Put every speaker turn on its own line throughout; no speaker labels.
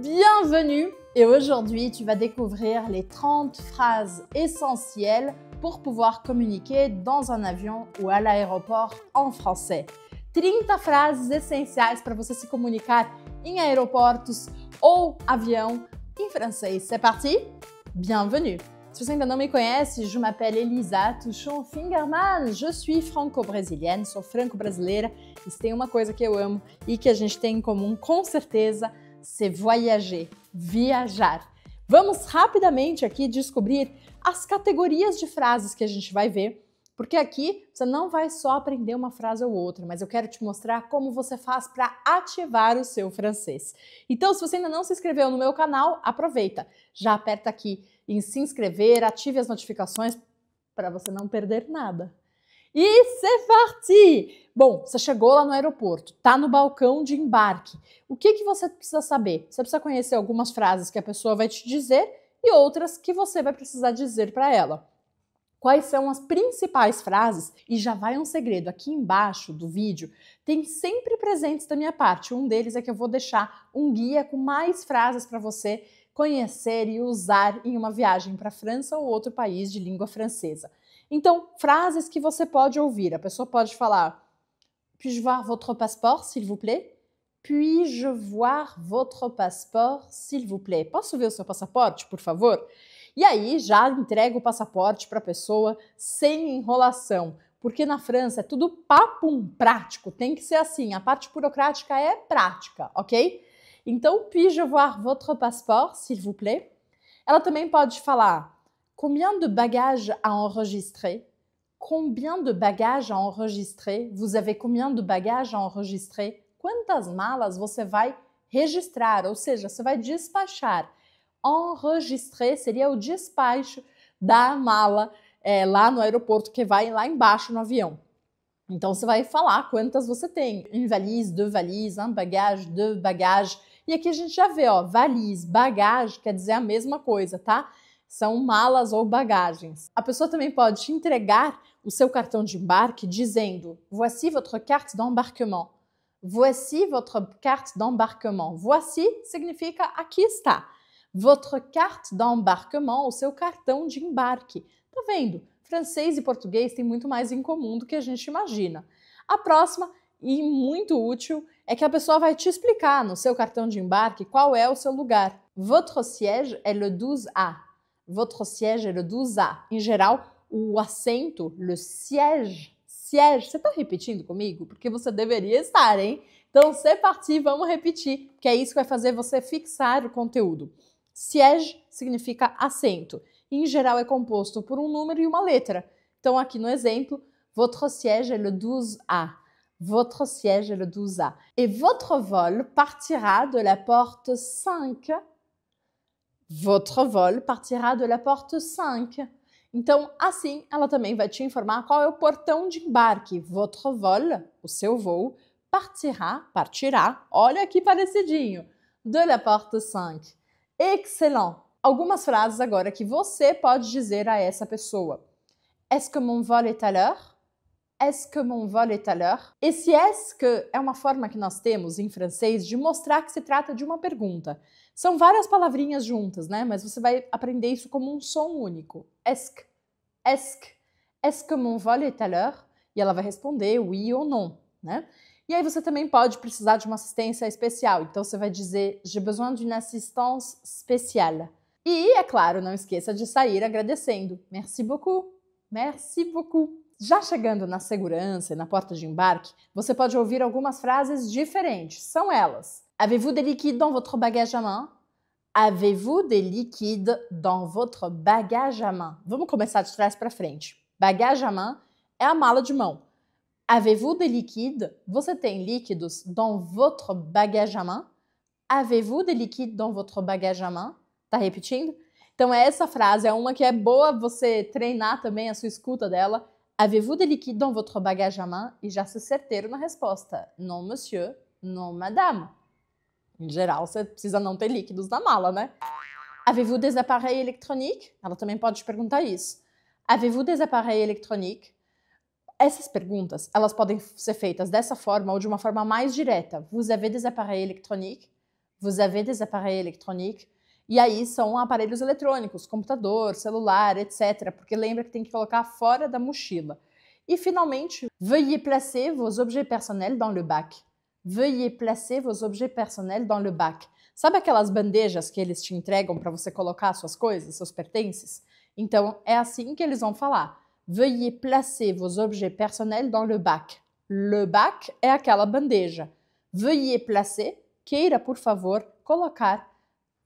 bienvenue et aujourd'hui tu vas découvrir les 30 phrases essentielles pour pouvoir communiquer dans un avion ou à l'aéroport en français. 30 phrases essentielles pour você se comunicar em aeroportos ou avião em français. C'est parti? Bienvenue! Si vous ainda me connaissez, je m'appelle Elisa Touchon Fingerman, je suis franco-brésilienne, sou franco-brasileira, e tem uma coisa que eu amo e que a gente tem em com certeza, c'est voyager, viajar. Vamos rapidamente aqui descobrir as categorias de frases que a gente vai ver, porque aqui você não vai só aprender uma frase ou outra, mas eu quero te mostrar como você faz para ativar o seu francês. Então, se você ainda não se inscreveu no meu canal, aproveita, já aperta aqui em se inscrever, ative as notificações para você não perder nada. E c'est parti! Bom, você chegou lá no aeroporto, tá no balcão de embarque. O que, que você precisa saber? Você precisa conhecer algumas frases que a pessoa vai te dizer e outras que você vai precisar dizer para ela. Quais são as principais frases? E já vai um segredo, aqui embaixo do vídeo tem sempre presentes da minha parte. Um deles é que eu vou deixar um guia com mais frases para você conhecer e usar em uma viagem para a França ou outro país de língua francesa. Então, frases que você pode ouvir. A pessoa pode falar: Puis-je voir votre passeport, s'il vous plaît? Puis-je voir votre passeport, s'il vous plaît? Posso ver o seu passaporte, por favor? E aí já entrega o passaporte para a pessoa sem enrolação, porque na França é tudo papum prático, tem que ser assim, a parte burocrática é prática, ok? Então, puis-je voir votre passeport, s'il vous plaît? Ela também pode falar Combien de bagages à enregistrer Combien de bagages à enregistrer? Vous avez combien de bagages à enregistrer? Quantas malas você vai registrar? Ou seja, você vai despachar. Enregistrer seria o despacho da mala é, lá no aeroporto que vai lá embaixo no avião. Então você vai falar quantas você tem. Une valise, deux valises, un bagage, deux bagages. E aqui a gente já vê, ó, valise, bagage quer dizer a mesma coisa, tá? são malas ou bagagens. A pessoa também pode te entregar o seu cartão de embarque dizendo: Voici votre carte d'embarquement. Voici votre carte d'embarquement. Voici significa aqui está. Votre carte d'embarquement, o seu cartão de embarque. Tá vendo? Francês e português têm muito mais em comum do que a gente imagina. A próxima, e muito útil, é que a pessoa vai te explicar no seu cartão de embarque qual é o seu lugar. Votre siège est le 12A. Votre siège é le 12A. Em geral, o acento, le siège, siège. Você está repetindo comigo? Porque você deveria estar, hein? Então, c'est parti, vamos repetir, que é isso que vai fazer você fixar o conteúdo. Siège significa assento. Em geral, é composto por um número e uma letra. Então, aqui no exemplo, votre siège est le 12A. Votre siège est le 12A. Et votre vol partira de la porte 5 Votre vol partirá de la porte 5. Então, assim, ela também vai te informar qual é o portão de embarque. Votre vol, o seu voo, partirá, partirá, olha que parecidinho, de la porte 5. Excellent! Algumas frases agora que você pode dizer a essa pessoa. Est-ce que mon vol est à l'heure? est-ce que mon vol est à l'heure? Esse est-ce que é uma forma que nós temos em francês de mostrar que se trata de uma pergunta. São várias palavrinhas juntas, né? Mas você vai aprender isso como um som único. Est-ce est que, est que mon vol est à l'heure? E ela vai responder oui ou non, né? E aí você também pode precisar de uma assistência especial. Então você vai dizer j'ai besoin d'une assistance spéciale. E, é claro, não esqueça de sair agradecendo. Merci beaucoup. Merci beaucoup. Já chegando na segurança e na porta de embarque, você pode ouvir algumas frases diferentes. São elas: Avez-vous des liquides dans votre bagage à main? Avez-vous des liquides dans votre bagage à main? Vamos começar de trás para frente. Bagage à main é a mala de mão. Avez-vous des liquides? Você tem líquidos dans votre bagage à main? Avez-vous des liquides dans votre bagage à main? Tá repetindo? Então, essa frase é uma que é boa você treinar também a sua escuta dela Avez-vous des liquides dans votre bagage à mão? E já se certeiro na resposta. Não, monsieur. Não, madame. Em geral, você precisa não ter líquidos na mala, né? Avez-vous des appareils électroniques? Ela também pode te perguntar isso. Avez-vous des appareils électroniques? Essas perguntas, elas podem ser feitas dessa forma ou de uma forma mais direta. Vous avez des appareils électroniques? Vous avez des appareils électroniques? E aí são aparelhos eletrônicos, computador, celular, etc. Porque lembra que tem que colocar fora da mochila. E finalmente, veuillez placer vos objets personnels dans le bac. Veuillez placer vos objets personnels dans le bac. Sabe aquelas bandejas que eles te entregam para você colocar suas coisas, seus pertences? Então é assim que eles vão falar. Veuillez placer vos objets personnels dans le bac. Le bac é aquela bandeja. Veuillez placer, queira por favor colocar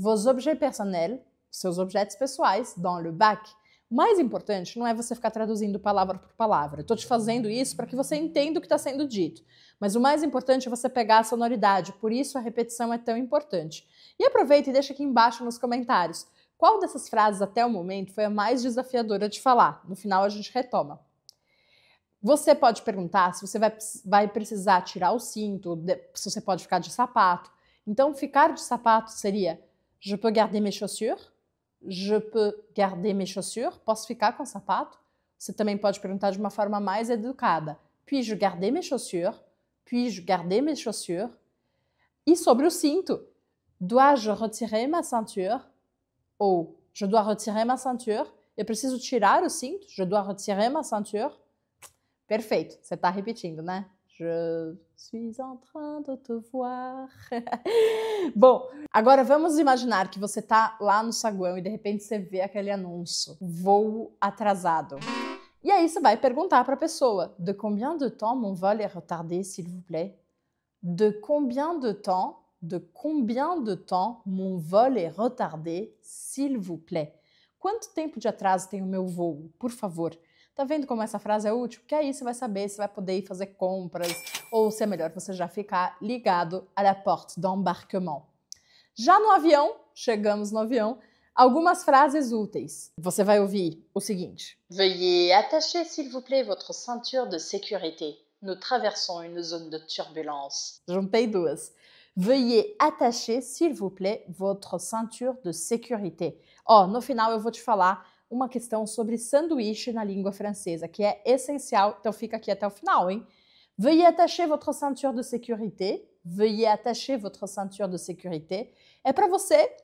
vos objets personnels, seus objetos pessoais, dans le bac. O mais importante não é você ficar traduzindo palavra por palavra. Estou te fazendo isso para que você entenda o que está sendo dito. Mas o mais importante é você pegar a sonoridade, por isso a repetição é tão importante. E aproveita e deixa aqui embaixo nos comentários qual dessas frases até o momento foi a mais desafiadora de falar. No final a gente retoma. Você pode perguntar se você vai, vai precisar tirar o cinto, se você pode ficar de sapato. Então, ficar de sapato seria Je peux garder mes chaussures. Je peux garder mes chaussures. Posso ficar com o sapato? Você também pode perguntar de uma forma mais educada. Puis-je garder mes chaussures? Puis-je garder mes chaussures? E sobre o cinto, dois-je retirer ma ceinture? Ou je dois retirer ma ceinture? Eu preciso tirar o cinto? Je dois retirer ma ceinture? Perfeito, você está repetindo, né? Je suis en train de te voir. Bom, agora vamos imaginar que você tá lá no saguão e de repente você vê aquele anúncio: voo atrasado. E aí você vai perguntar para a pessoa: De combien de temps mon vol est retardé, s'il vous plaît? De combien de temps? De combien de temps mon vol est retardé, s'il vous plaît? Quanto tempo de atraso tem o meu voo, por favor? Tá vendo como essa frase é útil? Porque aí você vai saber se vai poder ir fazer compras ou se é melhor você já ficar ligado à la porte d'embarquement. Já no avião, chegamos no avião, algumas frases úteis. Você vai ouvir o seguinte: Veuillez attacher s'il vous plaît votre ceinture de sécurité. Nous traversons une zone de turbulence. Juntei duas. Veuillez attacher, s'il vous plaît, votre ceinture de sécurité. Ó, oh, no final eu vou te falar uma questão sobre sanduíche na língua francesa, que é essencial, então fica aqui até o final, hein? Veuillez attacher votre ceinture de sécurité. Veuillez attacher votre ceinture de sécurité. É para você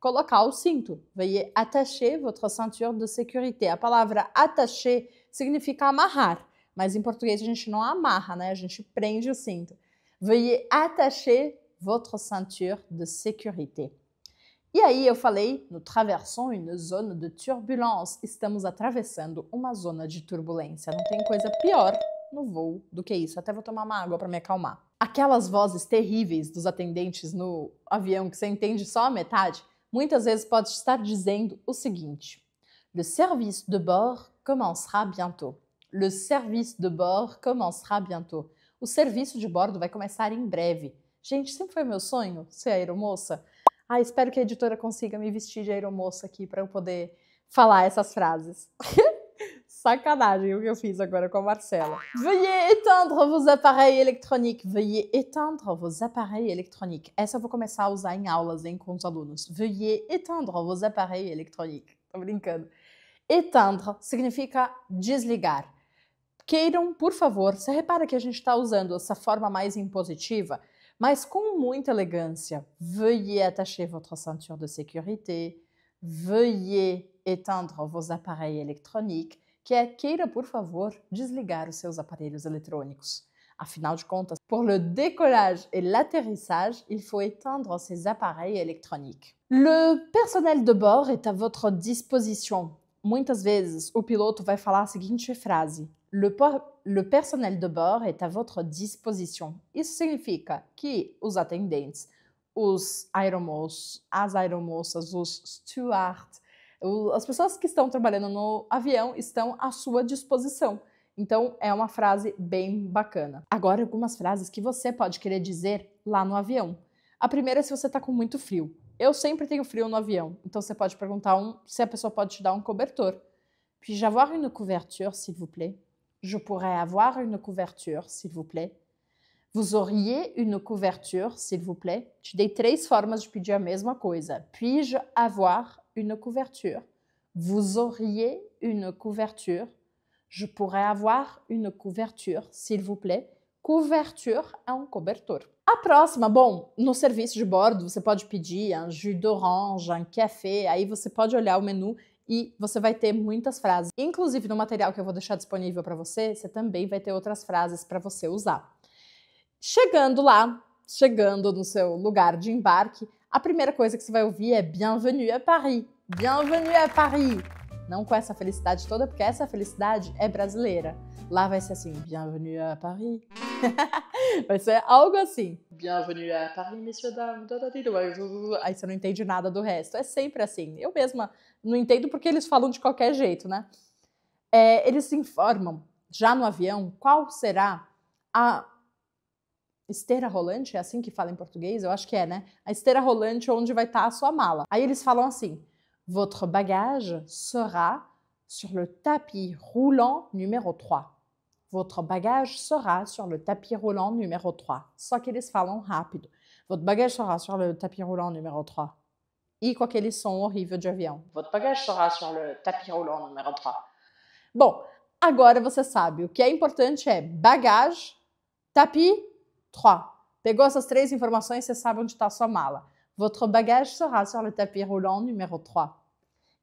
colocar o cinto. Veuillez attacher votre ceinture de sécurité. A palavra attacher significa amarrar, mas em português a gente não amarra, né? A gente prende o cinto. Veuillez attacher votre ceinture de sécurité. E aí eu falei, nous traversons une zone de turbulence. Estamos atravessando uma zona de turbulência. Não tem coisa pior no voo do que isso. Até vou tomar uma água para me acalmar. Aquelas vozes terríveis dos atendentes no avião que você entende só a metade, muitas vezes pode estar dizendo o seguinte: Le service de bord commencera bientôt. Le service de bord commencera bientôt. O serviço de bordo vai começar em breve. Gente, sempre foi meu sonho ser aeromoça ah, espero que a editora consiga me vestir de aeromoça aqui para eu poder falar essas frases. Sacanagem o que eu fiz agora com a Marcela. Veuillez étendre vos appareils électroniques. Veuillez étendre vos appareils électroniques. Essa eu vou começar a usar em aulas, hein, com os alunos. Veuillez étendre vos appareils électroniques. Tô brincando. Étendre significa desligar. Queiram, por favor, você repara que a gente está usando essa forma mais impositiva Mais com muita elegância. Veuillez attacher votre ceinture de sécurité, veuillez éteindre vos appareils électroniques, que queira, por favor, desligar os seus aparelhos eletrônicos. Afinal de contas, pour le décollage et l'atterrissage, il faut éteindre ses appareils électroniques. Le personnel de bord est à votre disposition. Muitas vezes o piloto vai falar a seguinte frase: le, le personnel de bord est à votre disposição. Isso significa que os atendentes, os aeromoços, as aeromoças, os stewards, as pessoas que estão trabalhando no avião estão à sua disposição. Então é uma frase bem bacana. Agora algumas frases que você pode querer dizer lá no avião. A primeira é se você está com muito frio. Eu sempre tenho frio no avião, então você pode perguntar um, se a pessoa pode te dar um cobertor. Puis-je avoir une couverture, s'il vous plaît? je pourrais avoir une couverture, s'il vous plaît? Vous auriez une couverture, s'il vous plaît? Je dei trois formes de pedir a mesma coisa. Puis-je avoir une couverture? Vous auriez une couverture? Je pourrais avoir une couverture, s'il vous plaît? Couverture é couverture. cobertor. A próxima, bom, no serviço de bordo você pode pedir un jus d'orange, un café, aí você pode olhar o menu e você vai ter muitas frases. Inclusive no material que eu vou deixar disponível para você, você também vai ter outras frases para você usar. Chegando lá, chegando no seu lugar de embarque, a primeira coisa que você vai ouvir é Bienvenue à Paris. Bienvenue à Paris. Não com essa felicidade toda, porque essa felicidade é brasileira. Lá vai ser assim: Bienvenue à Paris. Vai ser algo assim. Bienvenue à Paris, messieurs, Aí você não entende nada do resto. É sempre assim. Eu mesma não entendo porque eles falam de qualquer jeito, né? É, eles informam, já no avião, qual será a esteira rolante, é assim que fala em português? Eu acho que é, né? A esteira rolante onde vai estar tá a sua mala. Aí eles falam assim: Votre bagage sera sur le tapis roulant numéro 3. Votre bagage sera sur le tapis roulant numéro 3. Só que eles falam rapide. « Votre bagage sera sur le tapis roulant numéro 3. E com aquele som horrível de avião. Votre bagage sera sur le tapis roulant numéro 3. Bon, agora você sabe. O que é importante é bagage, tapis, 3. Pegou essas três informações, você sabe onde está sua mala. Votre bagage sera sur le tapis roulant numéro 3.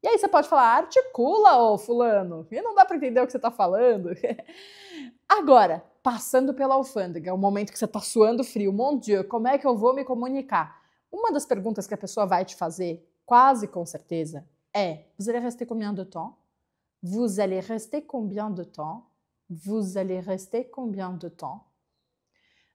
E aí você pode falar, articula, ô fulano, e não dá para entender o que você está falando. Agora, passando pela alfândega, é o momento que você está suando frio, mon Dieu, como é que eu vou me comunicar? Uma das perguntas que a pessoa vai te fazer, quase com certeza, é: Vous allez rester combien de temps? Vous allez rester combien de temps? Vous allez rester combien de temps?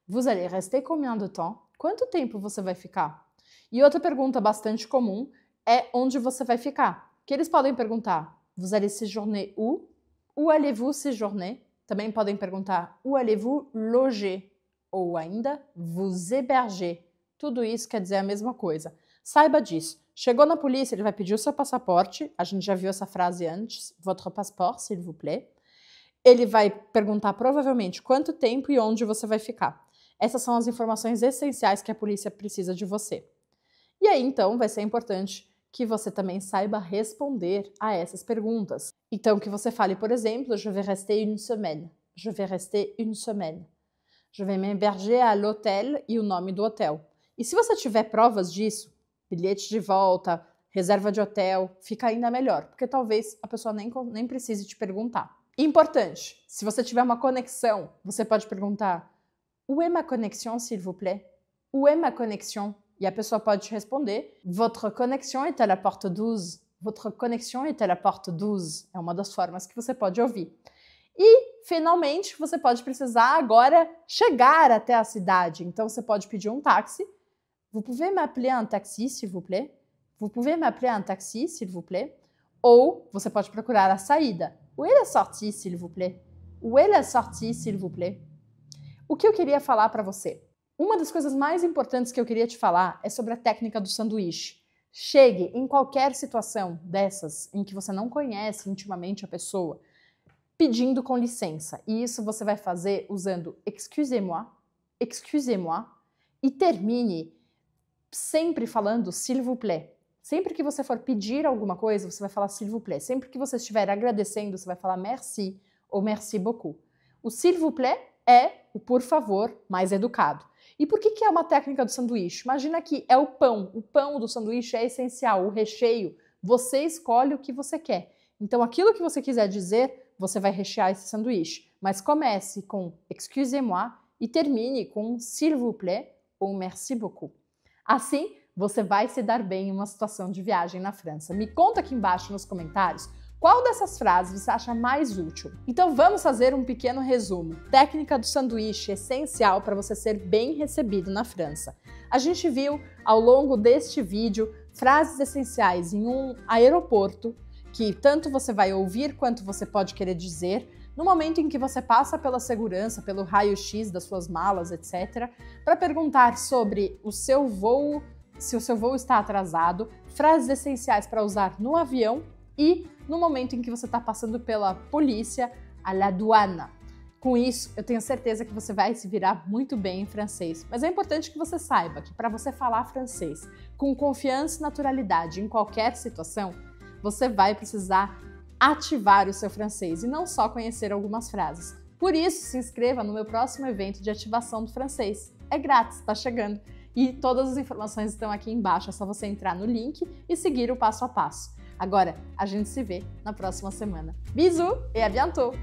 Vous allez rester combien de temps? Quanto tempo você vai ficar? E outra pergunta bastante comum é onde você vai ficar que eles podem perguntar: Vous allez séjourner où? Où allez-vous séjourner? Também podem perguntar: Où allez-vous loger? Ou ainda, vous héberger? Tudo isso quer dizer a mesma coisa. Saiba disso. Chegou na polícia, ele vai pedir o seu passaporte. A gente já viu essa frase antes. Votre passeport, s'il vous plaît. Ele vai perguntar provavelmente quanto tempo e onde você vai ficar. Essas são as informações essenciais que a polícia precisa de você. E aí então vai ser importante que você também saiba responder a essas perguntas. Então, que você fale, por exemplo, je vais rester une semaine. Je vais rester une semaine. Je vais m'héberger à l'hôtel e o nome do hotel. E se você tiver provas disso, bilhete de volta, reserva de hotel, fica ainda melhor, porque talvez a pessoa nem, nem precise te perguntar. Importante, se você tiver uma conexão, você pode perguntar: Où est ma connexion, s'il vous plaît? Où est ma connexion? E a pessoa pode te responder: Votre conexão est à la porte 12. Votre conexão est à la porte 12. É uma das formas que você pode ouvir. E, finalmente, você pode precisar agora chegar até a cidade. Então, você pode pedir um táxi. Vous pouvez m'appeler un taxi, s'il vous plaît? Vous pouvez m'appeler un taxi, s'il vous plaît? Ou você pode procurar a saída. Où est la é sortie, s'il vous plaît? Où est la é sortie, s'il vous plaît? O que eu queria falar para você? Uma das coisas mais importantes que eu queria te falar é sobre a técnica do sanduíche. Chegue em qualquer situação dessas em que você não conhece intimamente a pessoa, pedindo com licença. E isso você vai fazer usando excusez-moi, excusez-moi e termine sempre falando s'il vous plaît. Sempre que você for pedir alguma coisa, você vai falar s'il vous plaît. Sempre que você estiver agradecendo, você vai falar merci ou merci beaucoup. O s'il vous plaît é o por favor mais educado. E por que, que é uma técnica do sanduíche? Imagina que é o pão. O pão do sanduíche é essencial, o recheio. Você escolhe o que você quer. Então, aquilo que você quiser dizer, você vai rechear esse sanduíche. Mas comece com excusez-moi e termine com s'il vous plaît ou merci beaucoup. Assim, você vai se dar bem em uma situação de viagem na França. Me conta aqui embaixo nos comentários qual dessas frases você acha mais útil? Então vamos fazer um pequeno resumo. Técnica do sanduíche essencial para você ser bem recebido na França. A gente viu ao longo deste vídeo frases essenciais em um aeroporto que tanto você vai ouvir quanto você pode querer dizer, no momento em que você passa pela segurança, pelo raio-x das suas malas, etc., para perguntar sobre o seu voo, se o seu voo está atrasado, frases essenciais para usar no avião e no momento em que você está passando pela polícia, a la douana. Com isso, eu tenho certeza que você vai se virar muito bem em francês, mas é importante que você saiba que para você falar francês com confiança e naturalidade em qualquer situação, você vai precisar ativar o seu francês e não só conhecer algumas frases. Por isso, se inscreva no meu próximo evento de ativação do francês. É grátis, está chegando. E todas as informações estão aqui embaixo, é só você entrar no link e seguir o passo a passo. Agora, a gente se vê na próxima semana. Bisous e à bientôt!